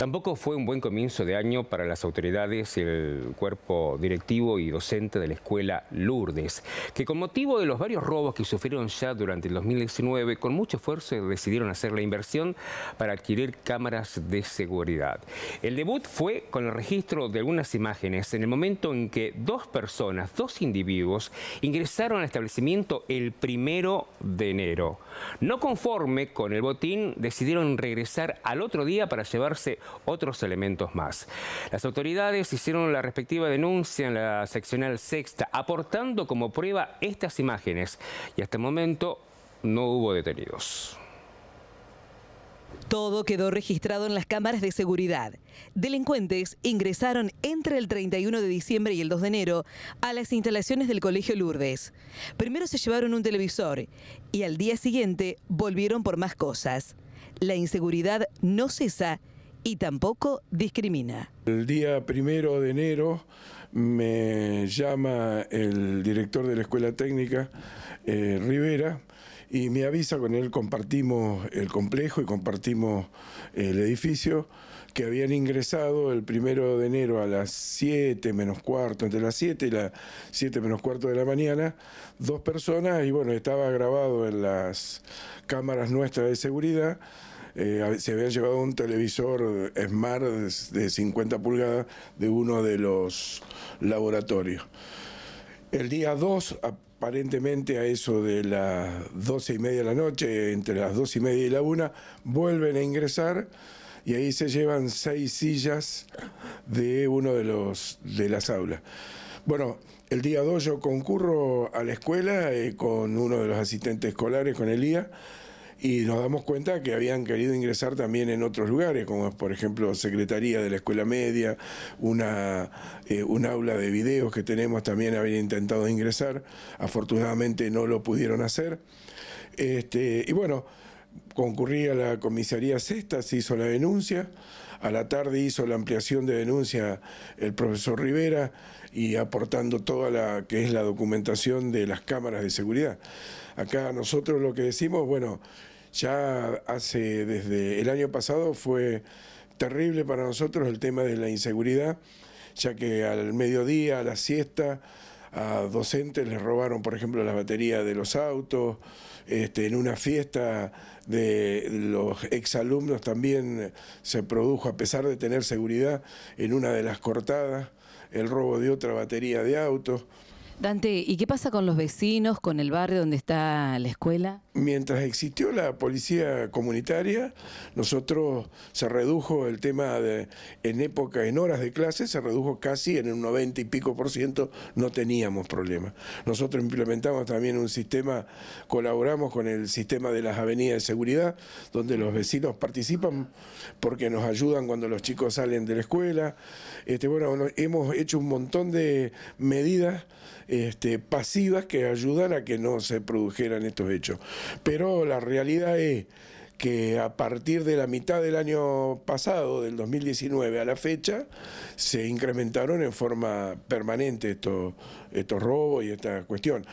Tampoco fue un buen comienzo de año para las autoridades, el cuerpo directivo y docente de la escuela Lourdes, que con motivo de los varios robos que sufrieron ya durante el 2019, con mucho esfuerzo decidieron hacer la inversión para adquirir cámaras de seguridad. El debut fue con el registro de algunas imágenes en el momento en que dos personas, dos individuos, ingresaron al establecimiento el primero de enero. No conforme con el botín, decidieron regresar al otro día para llevarse otros elementos más. Las autoridades hicieron la respectiva denuncia en la seccional sexta, aportando como prueba estas imágenes y hasta el momento no hubo detenidos. Todo quedó registrado en las cámaras de seguridad. Delincuentes ingresaron entre el 31 de diciembre y el 2 de enero a las instalaciones del Colegio Lourdes. Primero se llevaron un televisor y al día siguiente volvieron por más cosas. La inseguridad no cesa y tampoco discrimina. El día primero de enero me llama el director de la Escuela Técnica, eh, Rivera, y me avisa, con él compartimos el complejo y compartimos eh, el edificio, que habían ingresado el primero de enero a las 7 menos cuarto, entre las 7 y las 7 menos cuarto de la mañana, dos personas, y bueno, estaba grabado en las cámaras nuestras de seguridad, eh, se habían llevado un televisor Smart de 50 pulgadas de uno de los laboratorios. El día 2, aparentemente a eso de las 12 y media de la noche, entre las 2 y media y la 1, vuelven a ingresar y ahí se llevan seis sillas de uno de, los, de las aulas. Bueno, el día 2 yo concurro a la escuela eh, con uno de los asistentes escolares, con Elías, y nos damos cuenta que habían querido ingresar también en otros lugares, como por ejemplo, Secretaría de la Escuela Media, una, eh, un aula de videos que tenemos también habían intentado ingresar, afortunadamente no lo pudieron hacer. Este, y bueno, concurría a la comisaría sexta, se hizo la denuncia, a la tarde hizo la ampliación de denuncia el profesor Rivera y aportando toda la que es la documentación de las cámaras de seguridad. Acá nosotros lo que decimos, bueno, ya hace desde el año pasado fue terrible para nosotros el tema de la inseguridad, ya que al mediodía, a la siesta, a docentes les robaron, por ejemplo, las baterías de los autos, este, en una fiesta de los exalumnos también se produjo, a pesar de tener seguridad, en una de las cortadas, el robo de otra batería de autos. Dante, ¿y qué pasa con los vecinos, con el barrio donde está la escuela? Mientras existió la policía comunitaria, nosotros se redujo el tema de, en época, en horas de clase, se redujo casi en un 90 y pico por ciento, no teníamos problemas. Nosotros implementamos también un sistema, colaboramos con el sistema de las avenidas de seguridad, donde los vecinos participan porque nos ayudan cuando los chicos salen de la escuela. Este, bueno, hemos hecho un montón de medidas este, pasivas que ayudan a que no se produjeran estos hechos. Pero la realidad es que a partir de la mitad del año pasado, del 2019 a la fecha, se incrementaron en forma permanente estos, estos robos y esta cuestión.